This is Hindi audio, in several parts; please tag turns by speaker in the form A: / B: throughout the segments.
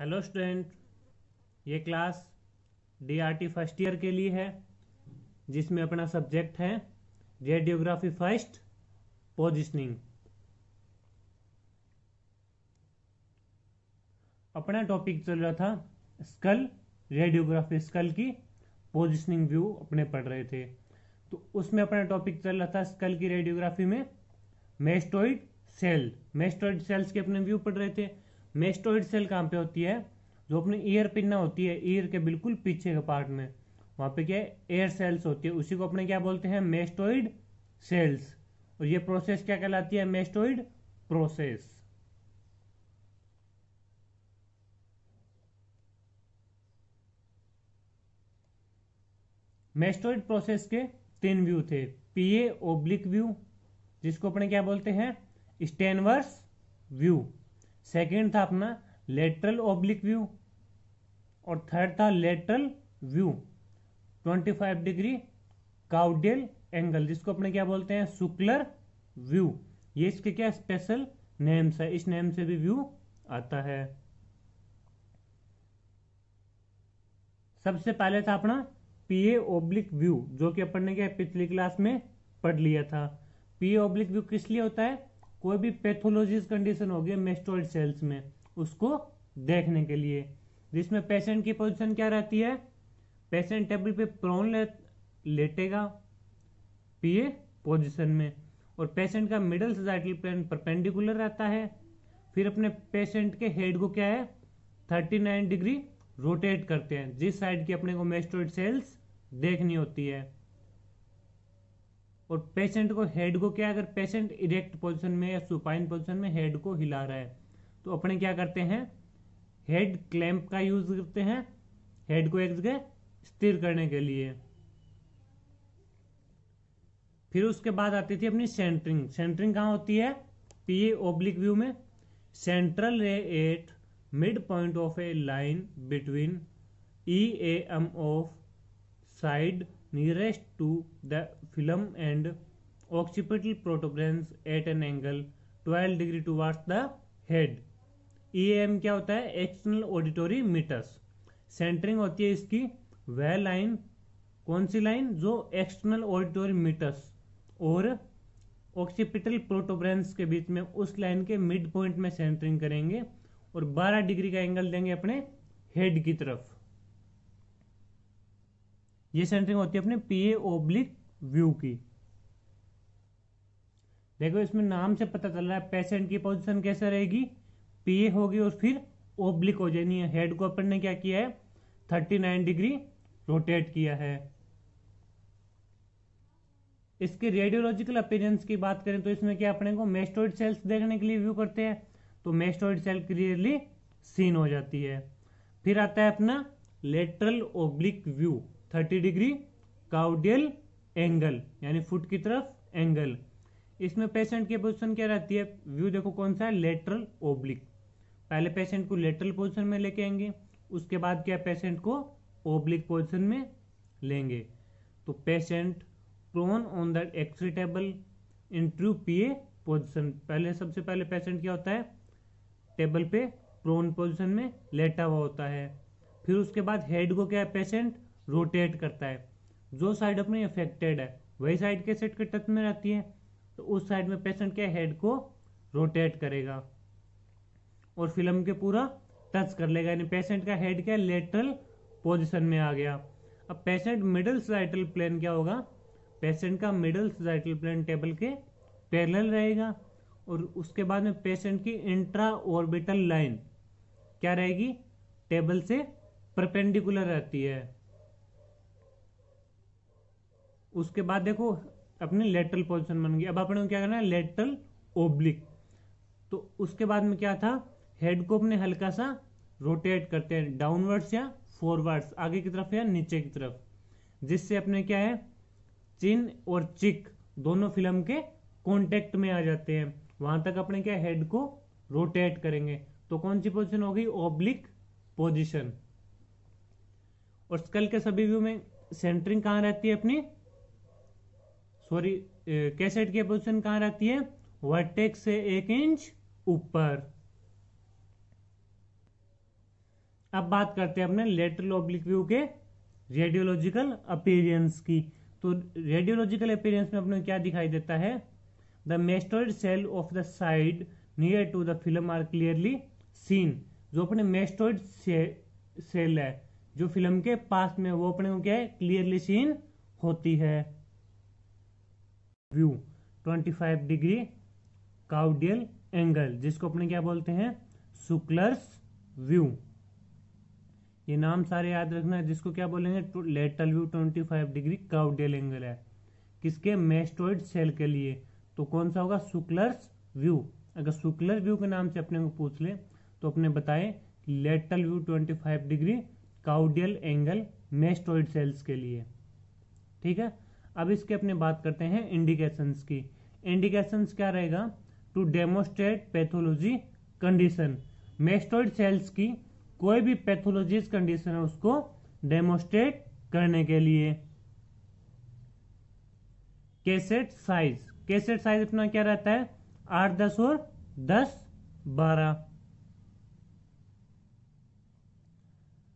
A: हेलो स्टूडेंट ये क्लास डीआरटी फर्स्ट ईयर के लिए है जिसमें अपना सब्जेक्ट है रेडियोग्राफी फर्स्ट पोजिशनिंग अपना टॉपिक चल रहा था स्कल रेडियोग्राफी स्कल की पोजिशनिंग व्यू अपने पढ़ रहे थे तो उसमें अपना टॉपिक चल रहा था स्कल की रेडियोग्राफी में मेस्टोइड सेल मेस्टोइड सेल्स के अपने व्यू पढ़ रहे थे मेस्टोइड सेल कहाँ पे होती है जो अपनी ईयर पिन्ना होती है ईयर के बिल्कुल पीछे के पार्ट में वहाँ पे क्या है एयर सेल्स होती है उसी को अपने क्या बोलते हैं मेस्टोइड सेल्स और ये प्रोसेस क्या कहलाती है मेस्टोइड प्रोसेस मेस्टोइड प्रोसेस के तीन व्यू थे पीए ओब्लिक व्यू जिसको अपने क्या बोलते हैं स्टेनवर्स व्यू सेकेंड था अपना लेटरल ओब्लिक व्यू और थर्ड था lateral view 25 degree caudal angle जिसको अपने क्या बोलते हैं शुक्लर व्यू ये इसके क्या स्पेशल नेम्स है इस नेम से भी व्यू आता है सबसे पहले था अपना पीए ओब्लिक व्यू जो कि अपन ने क्या पिछली क्लास में पढ़ लिया था पीए ओब्लिक व्यू किस लिए होता है कोई भी पैथोलॉजिस कंडीशन होगी मेस्टोइड सेल्स में उसको देखने के लिए जिसमें पेशेंट की पोजीशन क्या रहती है पेशेंट टेबल पे प्रोन ले, लेटेगा पीए पोजीशन में और पेशेंट का मिडल सजाइटल प्लेन परपेंडिकुलर रहता है फिर अपने पेशेंट के हेड को क्या है 39 डिग्री रोटेट करते हैं जिस साइड की अपने को मेस्टोइड सेल्स देखनी होती है और पेशेंट को हेड को क्या अगर पेशेंट इरेक्ट पोजिशन में या सुपाइन पोजिशन में हेड को हिला रहा है तो अपने क्या करते हैं हेड क्लैंप का यूज करते हैं हेड को एक जगह स्थिर करने के लिए फिर उसके बाद आती थी अपनी सेंटरिंग सेंटरिंग कहाँ होती है पीए ओब्लिक व्यू में central ray at mid point of a line between E A M of side nearest to the film and occipital protuberance at an angle 12 degree towards the head EAM क्या होता है एक्सटर्नल ऑडिटोरी मीटर्स सेंटरिंग होती है इसकी वह लाइन कौन सी लाइन जो एक्सटर्नल ऑडिटोरी मीटर्स और ऑक्सीपिटल प्रोटोब्रेंस के बीच में उस लाइन के मिड पॉइंट में सेंटरिंग करेंगे और 12 डिग्री का एंगल देंगे अपने हेड की तरफ ये सेंटरिंग होती है अपने पीए ओब्लिक व्यू की देखो इसमें नाम से पता चल रहा है पेशेंट की पोजीशन कैसे रहेगी पीए होगी और फिर ओब्लिक हो जानी है हेड को अपन ने क्या किया है 39 डिग्री रोटेट किया है इसके रेडियोलॉजिकल अपीयरेंस की बात करें तो इसमें क्या अपने को मेस्टोइड सेल्स देखने के लिए व्यू करते हैं तो मेस्टोइड सेल क्लियरली सीन हो जाती है फिर आता है अपना lateral oblique view 30 degree caudal angle यानी फुट की तरफ एंगल इसमें पेशेंट की पोजीशन क्या रहती है व्यू देखो कौन सा है लेटरल ओब्लिक पहले पेशेंट को लेटरल पोजीशन में लेके आएंगे उसके बाद क्या पेशेंट को ओब्लिक पोजीशन में लेंगे तो patient prone on the X ray table in true P A position पहले सबसे पहले पेशेंट क्या होता है टेबल पे प्रोन पोजिशन में लेटा हुआ होता है फिर उसके बाद हेड को क्या है पेशेंट रोटेट करता है जो साइड अपने इफेक्टेड है वही साइड के सेट के टच में रहती है तो उस साइड में पेशेंट के हेड को रोटेट करेगा और फिल्म के पूरा टच कर लेगा यानी पेशेंट का हेड क्या लेटरल पोजिशन में आ गया अब पेशेंट मिडल साइटल प्लेन क्या होगा पेशेंट का मिडल साइटल प्लेन टेबल के पैरेलल रहेगा और उसके बाद में पेशेंट की इंट्रा ऑर्बिटल लाइन क्या रहेगी टेबल से परपेंडिकुलर रहती है उसके बाद देखो अपनी लेटरल पोजिशन बन गई अब अपने क्या करना है लेटरल ओब्लिक तो उसके बाद में क्या था हेड को अपने हल्का सा रोटेट करते हैं डाउनवर्ड्स या फॉरवर्ड्स आगे की तरफ या नीचे की तरफ जिससे अपने क्या है चिन और चिक दोनों फिल्म के कॉन्टेक्ट में आ जाते हैं वहां तक अपने क्या हेड को रोटेट करेंगे तो कौन सी पोजिशन हो गई ओब्लिक पोजिशन और स्कल के सभी व्यू में सेंटरिंग कहां रहती है अपनी सॉरी कैसेट की पोजिशन कहां रहती है वर्टेक्स से एक इंच ऊपर अब बात करते हैं अपने लेटरल ऑब्लिक व्यू के रेडियोलॉजिकल अपीरियंस की तो रेडियोलॉजिकल अपीरियंस में अपने क्या दिखाई देता है the mastoid cell of the side near to the film are clearly seen जो अपने मेस्टोइड से, सेल है जो फिल्म के पास में वो अपने क्या है क्लियरली सीन होती है व्यू 25 डिग्री काउडियल एंगल जिसको अपने क्या बोलते हैं सुक्लर्स व्यू ये नाम सारे याद रखना है जिसको क्या बोलेंगे lateral view 25 degree caudal angle है किसके मेस्टोइड सेल के लिए तो कौन सा होगा सुक्लर्स व्यू अगर सुक्लर व्यू के नाम से अपने को पूछ ले तो अपने बताए lateral view 25 degree caudal angle mastoid cells के लिए ठीक है अब इसके अपने बात करते हैं इंडिकेशंस की इंडिकेशंस क्या रहेगा to demonstrate pathology condition mastoid cells की कोई भी पैथोलॉजीज कंडीशन है उसको डेमोस्ट्रेट करने के लिए कैसेट साइज कैसेट साइज अपना क्या रहता है आठ दस और दस बारह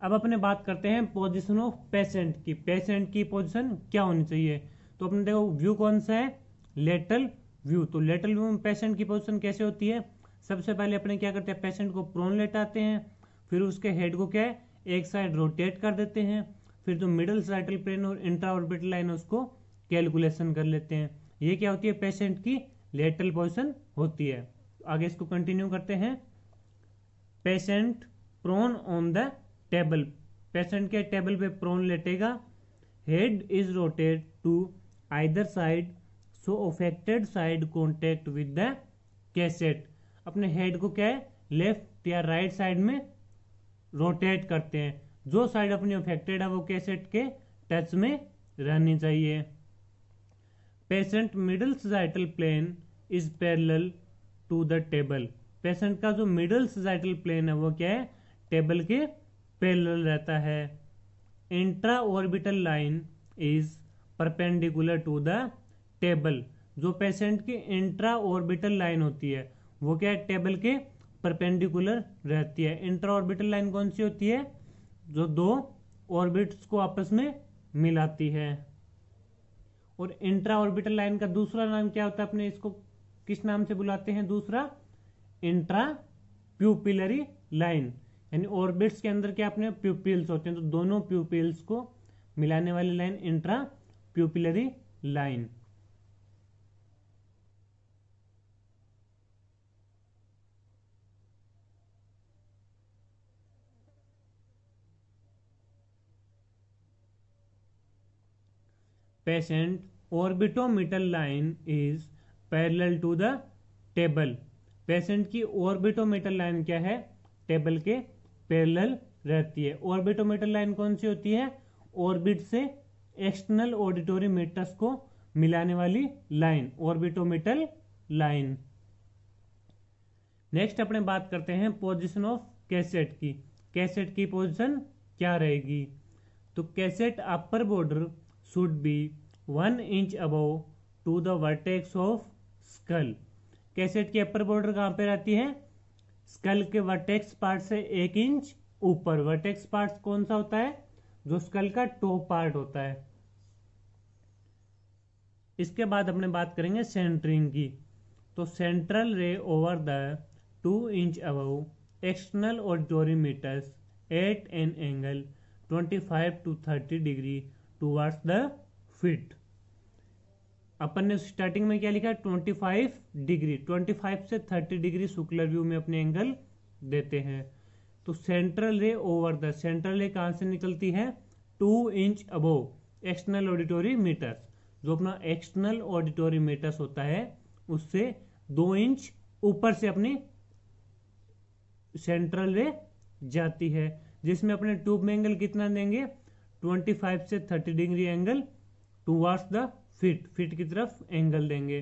A: अब अपने बात करते हैं पोजिशन ऑफ पेशेंट की पेशेंट की पोजिशन क्या होनी चाहिए तो अपने देखो व्यू कौन सा है लेटल व्यू तो लेटल व्यू में पेशेंट की पोजिशन कैसे होती है सबसे पहले अपने क्या करते हैं पेशेंट को प्रोन लेटाते हैं फिर उसके हेड को क्या है एक साइड रोटेट कर देते हैं फिर जो मिडल साइटल प्लेन और इंट्रा ऑर्बिटल लाइन उसको कैलकुलेशन कर लेते हैं ये क्या होती है पेशेंट की लेटल पोजिशन होती है आगे इसको कंटिन्यू करते हैं patient prone on the table patient के टेबल पे प्रोन लेटेगा head is rotated to either side so affected side contact with the cassette अपने हेड को क्या है लेफ्ट या राइट साइड में रोटेट करते हैं जो साइड अपनी अफेक्टेड है वो कैसेट के टच में रहनी चाहिए patient middle sagittal plane is parallel to the table patient का जो मिडल सजाइटल प्लेन है वो क्या है टेबल के पैरेलल रहता है intra orbital line is perpendicular to the table जो पेशेंट की इंट्रा ऑर्बिटल लाइन होती है वो क्या है टेबल के परपेंडिकुलर रहती है इंट्रा ऑर्बिटल लाइन कौन सी होती है जो दो ऑर्बिट्स को आपस में मिलाती है और इंट्रा ऑर्बिटल लाइन का दूसरा नाम क्या होता है अपने इसको किस नाम से बुलाते हैं दूसरा इंट्रा प्यूपिलरी लाइन यानी ऑर्बिट्स के अंदर क्या अपने प्यूपिल्स होते हैं तो दोनों प्यूपिल्स को मिलाने वाली line intra pupillary line patient orbitomeatal line is parallel to the table patient की ऑर्बिटोमीटर लाइन क्या है टेबल के पैरेलल रहती है ऑर्बिटोमीटर लाइन कौन सी होती है ऑर्बिट से एक्सटर्नल ऑडिटोरी मेटस को मिलाने वाली लाइन ऑर्बिटोमीटर लाइन नेक्स्ट अपने बात करते हैं पोजिशन ऑफ कैसेट की कैसेट की पोजिशन क्या रहेगी तो cassette upper border should be one inch above to the vertex of skull cassette की अपर बॉर्डर कहां पे रहती है स्कल के वर्टेक्स पार्ट से एक इंच ऊपर वर्टेक्स पार्ट कौन सा होता है जो स्कल का टॉप पार्ट होता है इसके बाद अपने बात करेंगे सेंटरिंग की तो central ray over the two inch above external auditory meatus at an angle 25 to 30 degree towards the feet अपन ने स्टार्टिंग में क्या लिखा twenty five degree twenty five से थर्टी डिग्री शुक्लर व्यू में अपने एंगल देते हैं तो central ray over the central रे कहाँ से निकलती है two inch above external auditory meatus जो अपना एक्सटर्नल ऑडिटोरी मीटर्स होता है उससे दो इंच ऊपर से अपनी सेंट्रल रे जाती है जिसमें अपने ट्यूब में एंगल कितना देंगे 25 से 30 degree angle towards the feet feet की तरफ एंगल देंगे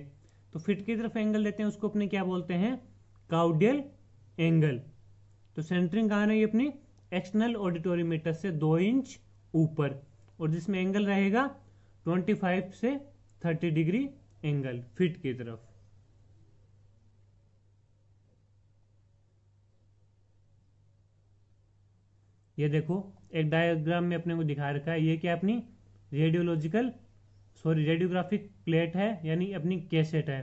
A: तो फिट की तरफ एंगल देते हैं उसको अपने क्या बोलते हैं काउडियल एंगल तो सेंटरिंग कहाँ रही अपनी एक्सटर्नल मीटर से दो इंच ऊपर और जिसमें एंगल रहेगा 25 से 30 डिग्री एंगल फिट की तरफ ये देखो एक डायग्राम में अपने को दिखा रखा है ये क्या अपनी रेडियोलॉजिकल सॉरी रेडियोग्राफिक प्लेट है यानी अपनी कैसेट है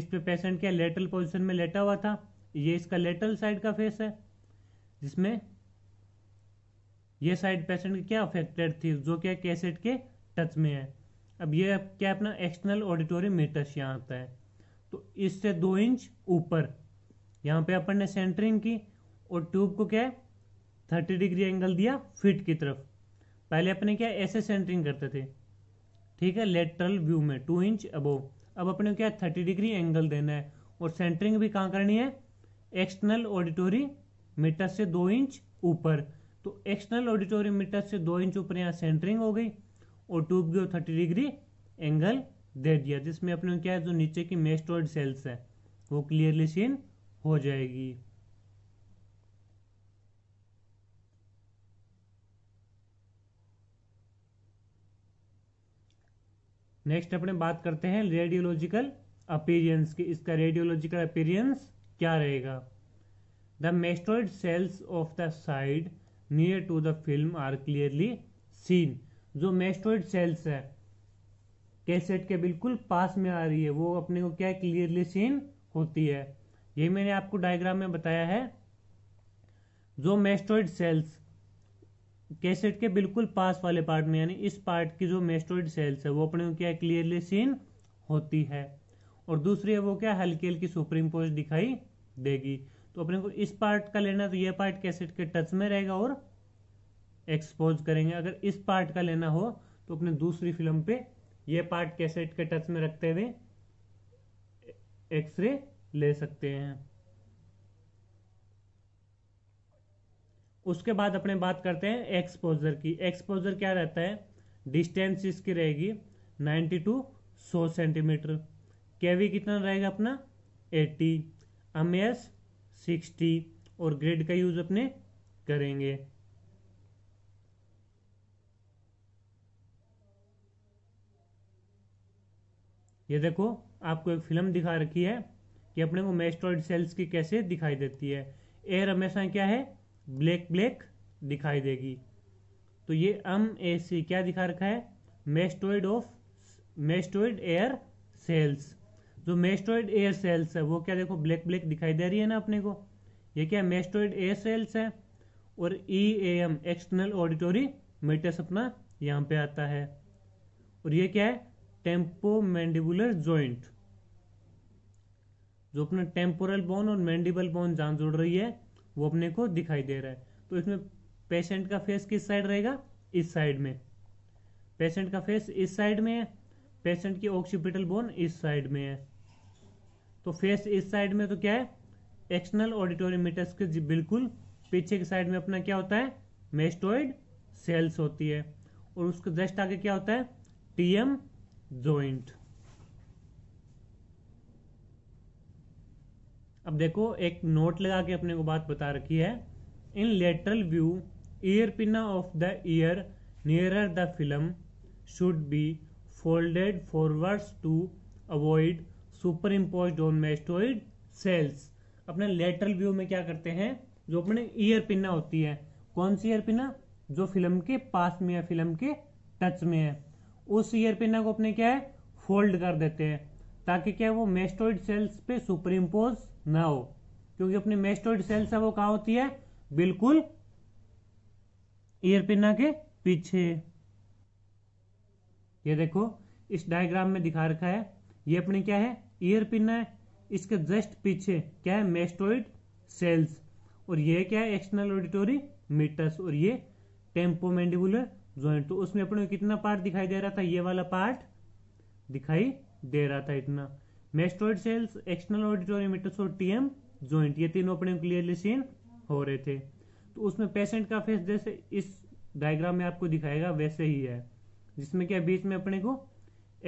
A: इस पे पेशेंट क्या लेटरल पोजीशन में लेटा हुआ था ये इसका लेटरल साइड का फेस है जिसमें ये साइड पेशेंट की क्या अफेक्टेड थी जो क्या कैसेट के टच में है अब ये क्या अपना एक्सटर्नल ऑडिटोरियम मेटस यहाँ आता है तो इससे दो इंच ऊपर यहाँ पे अपन ने सेंटरिंग की और ट्यूब को क्या है थर्टी डिग्री एंगल दिया फिट की तरफ पहले अपने क्या ऐसे सेंटरिंग करते थे ठीक है लेटरल व्यू में टू इंच अबो अब अपने क्या है थर्टी डिग्री एंगल देना है और सेंटरिंग भी कहाँ करनी है एक्सटर्नल ऑडिटोरी मीटर से दो इंच ऊपर तो एक्सटर्नल ऑडिटोरी मीटर से दो इंच ऊपर यहाँ सेंटरिंग हो गई और ट्यूब की थर्टी डिग्री एंगल दे दिया जिसमें अपने क्या है जो नीचे की मेस्टोर्ड सेल्स है वो क्लियरली सीन हो जाएगी नेक्स्ट अपने बात करते हैं रेडियोलॉजिकल अपीरियंस की इसका रेडियोलॉजिकल अपीरियंस क्या रहेगा the mastoid cells of the side near to the film are clearly seen जो मेस्टोइड सेल्स है कैसेट के बिल्कुल पास में आ रही है वो अपने को क्या क्लियरली सीन होती है ये मैंने आपको डायग्राम में बताया है जो मेस्टोइड सेल्स कैसेट के बिल्कुल पास वाले पार्ट में यानी इस पार्ट की जो मेस्टोइड सेल्स है वो अपने क्या क्लियरली सीन होती है और दूसरी है वो क्या हल्की हल्की सुप्रीम पोज दिखाई देगी तो अपने को इस पार्ट का लेना तो ये पार्ट कैसेट के टच में रहेगा और एक्सपोज करेंगे अगर इस पार्ट का लेना हो तो अपने दूसरी फिल्म पे ये पार्ट कैसेट के टच में रखते हुए एक्सरे ले सकते हैं उसके बाद अपने बात करते हैं एक्सपोजर की एक्सपोजर क्या रहता है डिस्टेंस इसकी रहेगी 90 टू 100 सेंटीमीटर केवी कितना रहेगा अपना 80 एम एस सिक्सटी और ग्रेड का यूज अपने करेंगे ये देखो आपको एक फिल्म दिखा रखी है कि अपने को मेस्ट्रॉइड सेल्स की कैसे दिखाई देती है एयर हमेशा क्या है ब्लैक ब्लैक दिखाई देगी तो ये एम ए सी क्या दिखा रखा है mastoid of mastoid air cells जो मेस्टोइड एयर सेल्स है वो क्या देखो ब्लैक ब्लैक दिखाई दे रही है ना अपने को ये क्या मेस्टोइड एयर सेल्स है और E A M external auditory meatus अपना यहाँ पे आता है और ये क्या है टेम्पो मैंडिबुलर ज्वाइंट जो अपना टेम्पोरल बोन और मैंडिबल बोन जान जोड़ रही है वो अपने को दिखाई दे रहा है तो इसमें पेशेंट का फेस किस साइड रहेगा इस साइड में पेशेंट का फेस इस साइड में है पेशेंट की ऑक्सीपिटल बोन इस साइड में है तो फेस इस साइड में तो क्या है एक्सटर्नल मीटर्स के बिल्कुल पीछे की साइड में अपना क्या होता है मेस्टोइड सेल्स होती है और उसके जस्ट आगे क्या होता है टीएम जॉइंट अब देखो एक नोट लगा के अपने को बात बता रखी है in lateral view ear pinna of the ear nearer the film should be folded forwards to avoid superimpose on mastoid cells अपने लेटरल व्यू में क्या करते हैं जो अपने ईयर पिना होती है कौन सी ईयर पिना जो फिल्म के पास में है फिल्म के टच में है उस ईयर पिना को अपने क्या है फोल्ड कर देते हैं ताकि क्या वो मेस्टोइड सेल्स पे सुपर इम्पोज ना हो क्योंकि अपनी मेस्टोइड सेल्स है वो कहा होती है बिल्कुल ईयरपिना के पीछे ये देखो इस डायग्राम में दिखा रखा है ये अपने क्या है ईयर है इसके जस्ट पीछे क्या है मेस्टोइड सेल्स और ये क्या है एक्सटर्नल ऑडिटोरी मीटस और ये मैंडिबुलर ज्वाइंट तो उसमें अपने कितना पार्ट दिखाई दे रहा था ये वाला पार्ट दिखाई दे रहा था इतना mastoid cells external auditory meatus और टीएम ज्वाइंट ये तीनों अपने क्लियरली सीन हो रहे थे तो उसमें पेशेंट का फेस जैसे इस डायग्राम में आपको दिखाएगा वैसे ही है जिसमें क्या बीच में अपने को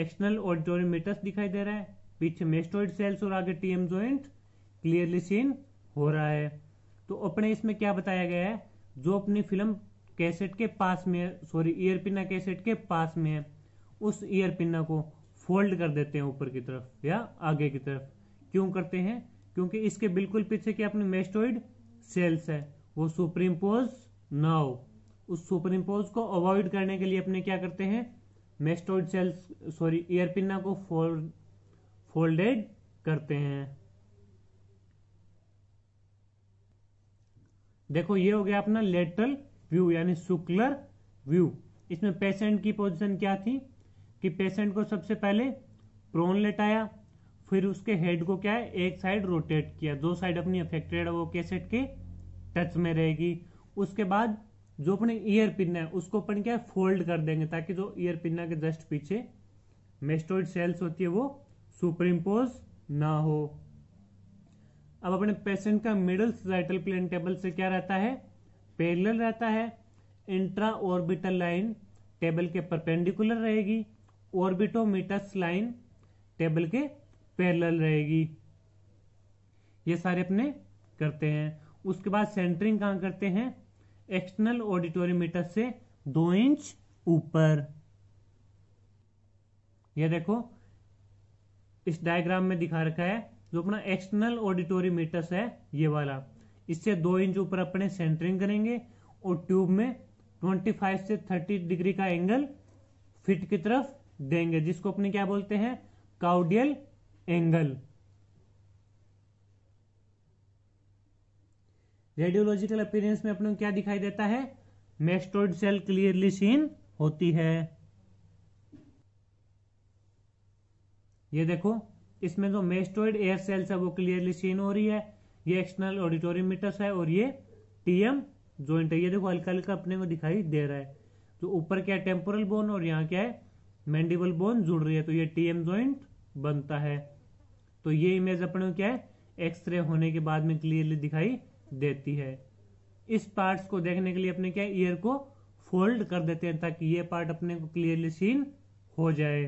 A: एक्सटर्नल ऑडिटोरियम मिटस दिखाई दे रहा है पीछे मेस्टोइड सेल्स और आगे टीएम ज्वाइंट क्लियरली सीन हो रहा है तो अपने इसमें क्या बताया गया है जो अपनी फिल्म कैसेट के पास में सॉरी ईयर पिना कैसेट के पास में है उस ईयर पिना को फोल्ड कर देते हैं ऊपर की तरफ या आगे की तरफ क्यों करते हैं क्योंकि इसके बिल्कुल पीछे की अपनी मेस्टोइड सेल्स है वो सुप्रीमपोज ना हो उस सुपरिम्पोज को अवॉइड करने के लिए अपने क्या करते हैं mastoid cells sorry ear pinna को फोल्ड फोल्डेड करते हैं देखो ये हो गया अपना लेटरल व्यू यानी सुकुलर व्यू इसमें पेशेंट की पोजीशन क्या थी कि पेशेंट को सबसे पहले प्रोन लेटाया फिर उसके हेड को क्या है एक साइड रोटेट किया दो साइड अपनी अफेक्टेड वो कैसेट के टच में रहेगी उसके बाद जो अपने ईयर पिन है उसको अपन क्या है फोल्ड कर देंगे ताकि जो ईयर पिन्ना के जस्ट पीछे मेस्टोइड सेल्स होती है वो सुपर इम्पोज ना हो अब अपने पेशेंट का मिडल साइटल प्लेन टेबल से क्या रहता है पेरल रहता है इंट्रा ऑर्बिटल लाइन टेबल के परपेंडिकुलर रहेगी ऑर्बिटोमीटर्स लाइन टेबल के पैरेलल रहेगी ये सारे अपने करते हैं उसके बाद सेंटरिंग कहां करते हैं एक्सटर्नल ऑडिटोरीमीटर से दो इंच ऊपर ये देखो इस डायग्राम में दिखा रखा है जो अपना एक्सटर्नल ऑडिटोरीमीटर्स है ये वाला इससे दो इंच ऊपर अपने सेंटरिंग करेंगे और ट्यूब में 25 से 30 डिग्री का एंगल फिट की तरफ देंगे जिसको अपने क्या बोलते हैं काउडियल एंगल रेडियोलॉजिकल अपीरेंस में अपने क्या दिखाई देता है मेस्टोइड सेल क्लियरली सीन होती है ये देखो इसमें जो मेस्टोइड एयर सेल्स है वो क्लियरली सीन हो रही है ये एक्सटर्नल ऑडिटोरियमिटस है और ये टीएम ज्वाइंट है ये देखो हल्का हल्का अपने को दिखाई दे रहा है तो ऊपर क्या है टेम्पोरल बोन और यहाँ क्या है मैंडिबल बोन जुड़ रही है तो ये टीएम ज्वाइंट बनता है तो ये इमेज अपने क्या है एक्सरे होने के बाद में क्लियरली दिखाई देती है इस पार्ट्स को देखने के लिए अपने क्या ईयर को फोल्ड कर देते हैं ताकि ये पार्ट अपने को क्लियरली सीन हो जाए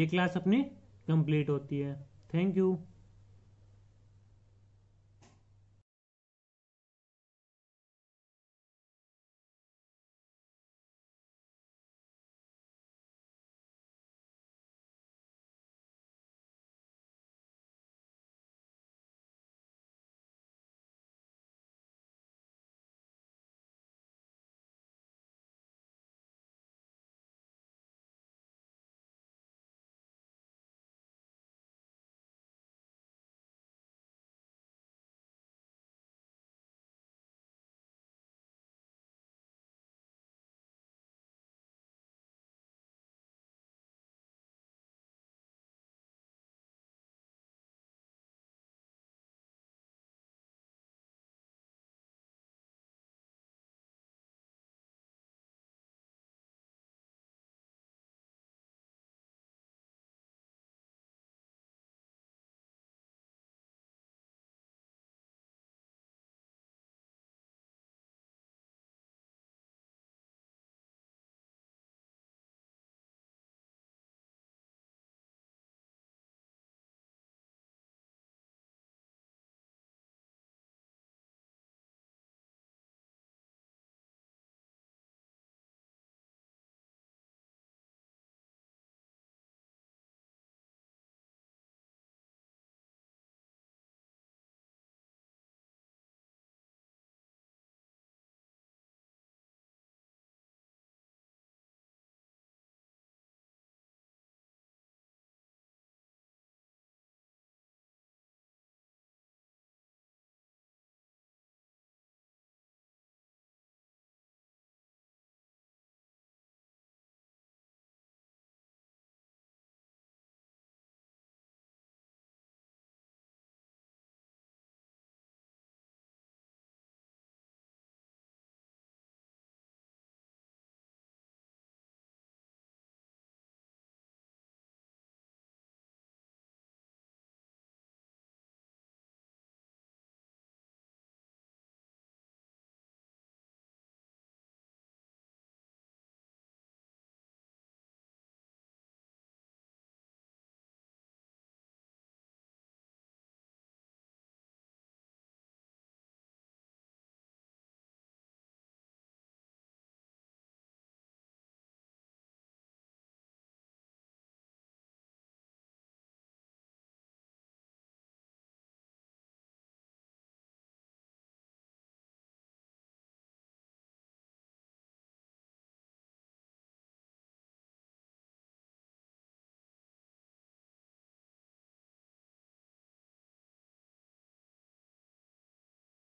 A: ये क्लास अपनी कंप्लीट होती है थैंक यू